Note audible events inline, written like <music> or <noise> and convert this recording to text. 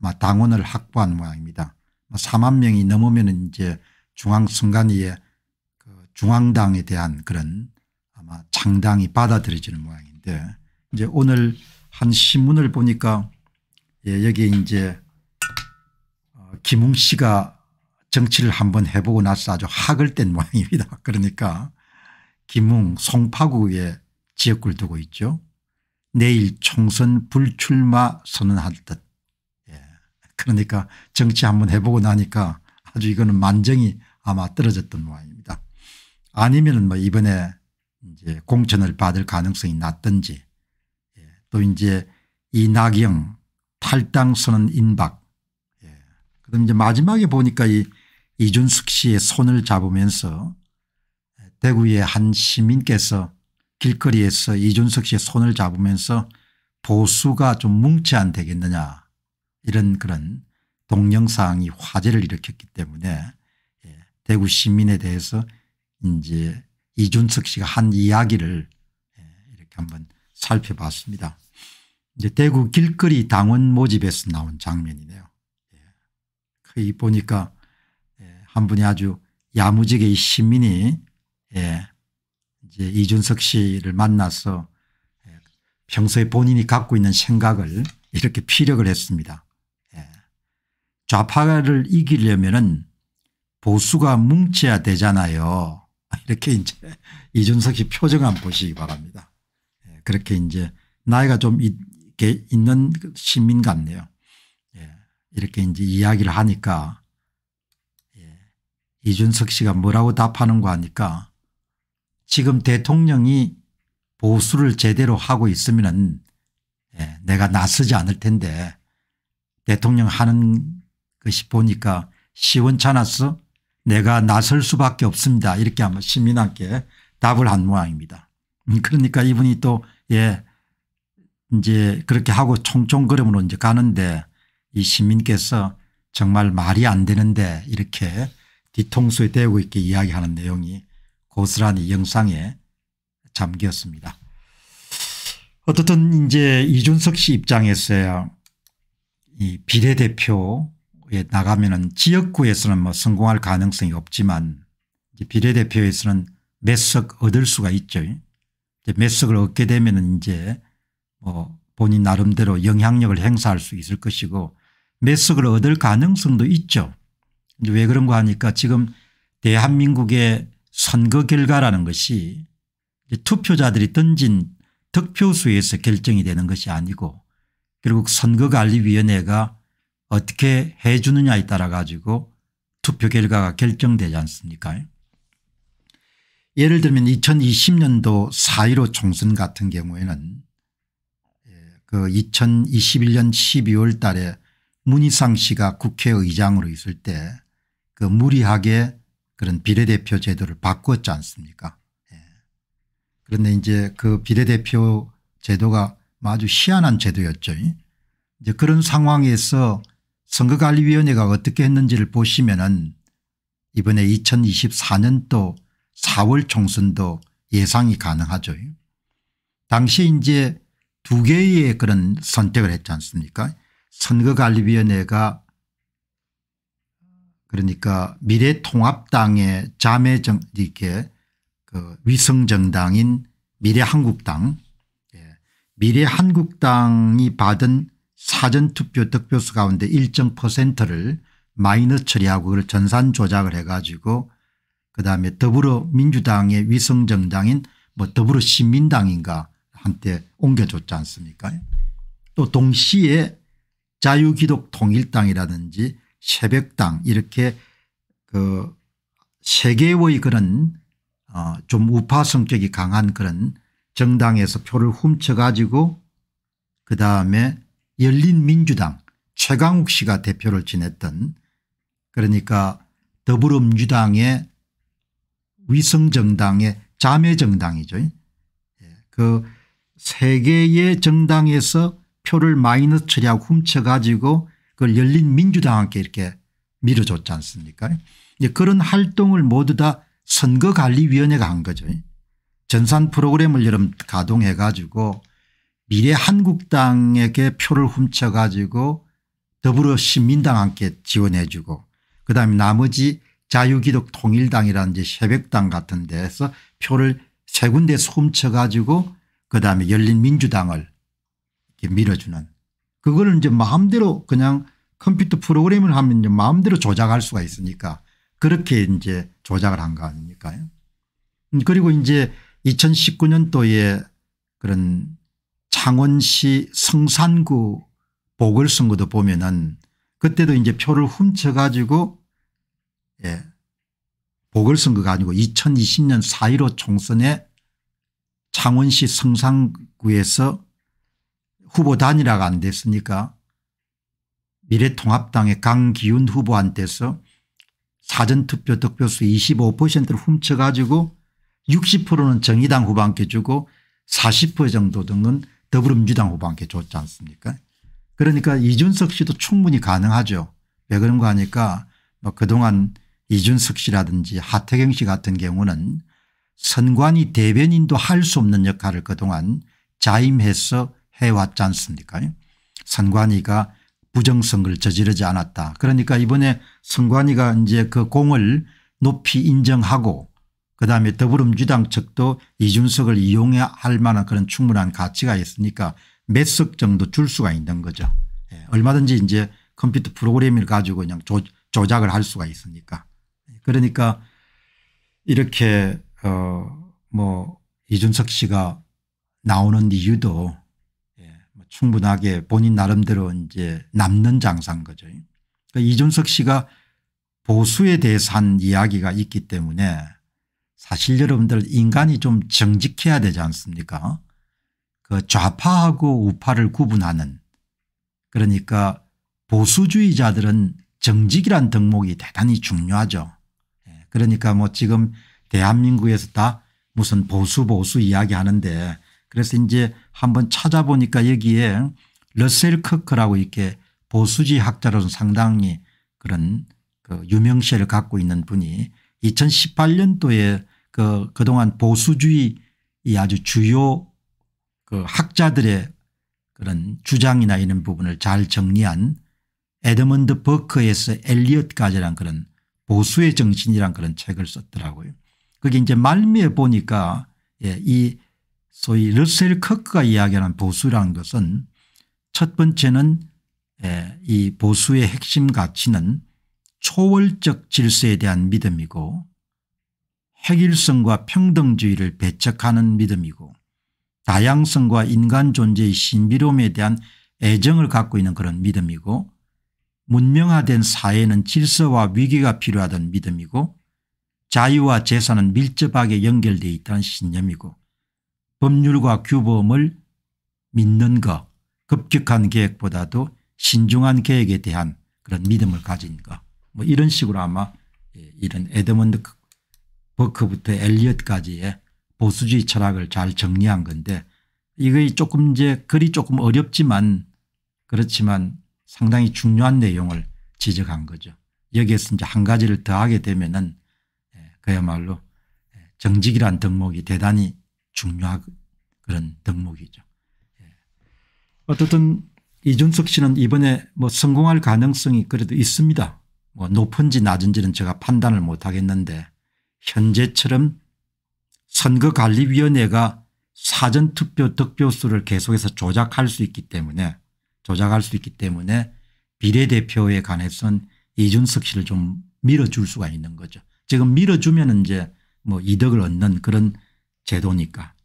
뭐 당원을 확보한 모양입니다. 4만 뭐 명이 넘으면 이제 중앙선관위의 그 중앙당에 대한 그런 아마 창당이 받아들여지는 모양인데 이제 오늘 한 신문을 보니까 예, 여기 이제 어, 김웅 씨가 정치를 한번 해보고 나서 아주 학을 뗀 모양입니다. <laughs> 그러니까 김웅 송파구에 지역구를 두고 있죠. 내일 총선 불출마 선언할 듯 그러니까 정치 한번 해보고 나니까 아주 이거는 만정이 아마 떨어졌던 모양입니다. 아니면 뭐 이번에 이제 공천을 받을 가능성이 낮든지 예. 또 이제 이낙영 탈당 선언 임박 예. 그럼음 이제 마지막에 보니까 이 이준숙 씨의 손을 잡으면서 대구의 한 시민께서 길거리에서 이준석 씨의 손을 잡으면서 보수가 좀 뭉치 안 되겠느냐 이런 그런 동영상이 화제를 일으켰기 때문에 예, 대구 시민에 대해서 이제 이준석 씨가 한 이야기를 예, 이렇게 한번 살펴봤습니다. 이제 대구 길거리 당원 모집에서 나온 장면이네요. 예, 거의 보니까 한 분이 아주 야무지게 이 시민이 이제 이준석 씨를 만나서 평소에 본인이 갖고 있는 생각을 이렇게 피력을 했습니다. 좌파를 이기려면은 보수가 뭉쳐야 되잖아요. <laughs> 이렇게 이제 이준석이 표정 안 보시기 바랍니다. 예, 그렇게 이제 나이가 좀 있는 시민 같네요. 예, 이렇게 이제 이야기를 하니까 예, 이준석 씨가 뭐라고 답하는 거 하니까 지금 대통령이 보수를 제대로 하고 있으면 내가 나서지 않을 텐데 대통령 하는 그것이 보니까 시원찮아서 내가 나설 수밖에 없습니다. 이렇게 아마 시민한테 답을 한 모양입니다. 음, 그러니까 이분이 또 예, 이제 그렇게 하고 총총걸음으로 이제 가는데 이 시민께서 정말 말이 안 되는데 이렇게 뒤통수에 대고 있게 이야기하는 내용이 고스란히 영상에 잠겼습니다. 어떻든 이제 이준석 씨 입장에서야 이 비례대표 지역에 예, 나가면은 지역구에서는 뭐 성공할 가능성이 없지만 비례대표에서는 몇 석 얻을 수가 있죠. 몇 석을 얻게 되면은 이제 뭐 본인 나름대로 영향력을 행사할 수 있을 것이고 몇 석을 얻을 가능성도 있죠. 왜 그런가 하니까 지금 대한민국의 선거 결과라는 것이 투표자들이 던진 득표수에서 결정이 되는 것이 아니고 결국 선거관리위원회가 어떻게 해 주느냐에 따라 가지고 투표 결과가 결정되지 않습니까 예를 들면 2020년도 4.15 총선 같은 경우에는 예, 그 2021년 12월 달에 문희상 씨가 국회의장으로 있을 때 그 무리하게 그런 비례대표 제도를 바꿨지 않습니까 예. 그런데 이제 그 비례대표 제도가 아주 희한한 제도였죠. 이제 그런 상황에서 선거관리위원회가 어떻게 했는지를 보시면 은 이번에 2024년도 4월 총선도 예상이 가능하죠. 당시 이제 두 개의 그런 선택을 했지 않습니까 선거관리위원회가 그러니까 미래통합당의 자매정 이렇게 그 위성정당인 미래한국당 예, 미래한국당이 받은 사전투표 득표수 가운데 일정 퍼센트를 마이너 처리하고 그걸 전산 조작을 해가지고 그다음에 더불어민주당의 위성정당인 뭐 더불어시민당인가 한테 옮겨줬지 않습니까 또 동시에 자유기독통일당이라든지 새벽당 이렇게 그 세계의 그런 어좀 우파 성격이 강한 그런 정당에서 표를 훔쳐가지고 그다음에 열린민주당 최강욱 씨가 대표를 지냈던 그러니까 더불어민주당의 위성정당의 자매정당이죠. 예, 그세 개의 정당에서 표를 마이너스 처리하고 훔쳐가지고 그걸 열린민주당한테 이렇게 밀어줬지 않습니까 그런 활동을 모두 다 선거관리위원회가 한 거죠. 전산 프로그램을 여름 가동해 가지고 미래한국당에게 표를 훔쳐가지고 더불어시민당 함께 지원해 주고 그다음에 나머지 자유기독통일당이라든지 새벽당 같은 데에서 표를 세 군데 에서 훔쳐가지고 그다음에 열린민주당을 밀어주는 그거는 이제 마음대로 그냥 컴퓨터 프로그램을 하면 이제 마음대로 조작할 수가 있으니까 그렇게 이제 조작을 한 거 아닙니까 음, 그리고 이제 2019년도에 그런 창원시 성산구 보궐선거도 보면은 그때도 이제 표를 훔쳐 가지고 예 보궐선거가 아니고 2020년 4.15 총선에 창원시 성산구에서 후보 단일화가 안 됐으니까 미래통합당의 강기훈 후보한테서 사전투표 득표수 25%를 훔쳐 가지고 60%는 정의당 후보한테 주고 40% 정도 등은 더불어민주당 후보한테 줬지 않습니까 그러니까 이준석 씨도 충분히 가능하죠. 왜 그런가 하니까 뭐 그동안 이준석 씨라든지 하태경 씨 같은 경우는 선관위 대변인도 할 수 없는 역할을 그동안 자임해서 해왔지 않습니까 선관위가 부정선거를 저지르지 않았다. 그러니까 이번에 선관위가 이제 그 공을 높이 인정하고 그다음에 더불어민주당 측도 이준석을 이용해야 할 만한 그런 충분한 가치가 있으니까 몇 석 정도 줄 수가 있는 거죠. 예. 얼마든지 이제 컴퓨터 프로그램을 가지고 그냥 조, 조작을 할 수가 있으니까. 그러니까 이렇게 어뭐 이준석 씨가 나오는 이유도 예. 뭐 충분하게 본인 나름대로 이제 남는 장사인 거죠. 그러니까 이준석 씨가 보수에 대해서 한 이야기가 있기 때문에 사실 여러분들 인간이 좀 정직해야 되지 않습니까 그 좌파하고 우파를 구분하는 그러니까 보수주의자들은 정직이란 덕목이 대단히 중요하죠. 예, 그러니까 뭐 지금 대한민국에서 다 무슨 보수 보수 이야기 하는데 그래서 이제 한번 찾아보니까 여기에 러셀 커크라고 이렇게 보수지 학자로서 상당히 그런 그 유명세를 갖고 있는 분이 2018년도에 그 그동안 보수주의 이 아주 주요 그 학자들의 그런 주장이나 이런 부분을 잘 정리한 에드먼드 버크에서 엘리엇까지란 그런 보수의 정신이란 그런 책을 썼더라고요. 그게 이제 말미에 보니까 예, 이 소위 러셀 커크가 이야기하는 보수라는 것은 첫 번째는 예, 이 보수의 핵심 가치는 초월적 질서에 대한 믿음이고 획일성과 평등주의를 배척하는 믿음이고 다양성과 인간 존재의 신비로움에 대한 애정을 갖고 있는 그런 믿음이고 문명화된 사회는 질서와 위기가 필요하던 믿음이고 자유와 재산은 밀접하게 연결되어 있다는 신념이고 법률과 규범을 믿는 것 급격한 계획보다도 신중한 계획에 대한 그런 믿음을 가진 것뭐 이런 식으로 아마 예, 이런 에드먼드 버크부터 엘리엇까지의 보수주의 철학을 잘 정리한 건데 이게 조금 이제 글이 조금 어렵지만 그렇지만 상당히 중요한 내용을 지적한 거죠. 여기에서 이제 한 가지를 더하게 되면은 예, 그야말로 예, 정직이란 덕목이 대단히 중요한 그런 덕목이죠. 예. 어쨌든 이준석 씨는 이번에 뭐 성공할 가능성이 그래도 있습니다. 뭐 높은지 낮은지는 제가 판단을 못 하겠는데 현재처럼 선거관리위원회가 사전투표 득표수를 계속해서 조작할 수 있기 때문에 조작할 수 있기 때문에 비례대표에 관해서는 이준석 씨를 좀 밀어줄 수가 있는 거죠. 지금 밀어주면 이제 뭐 이득을 얻는 그런 제도니까.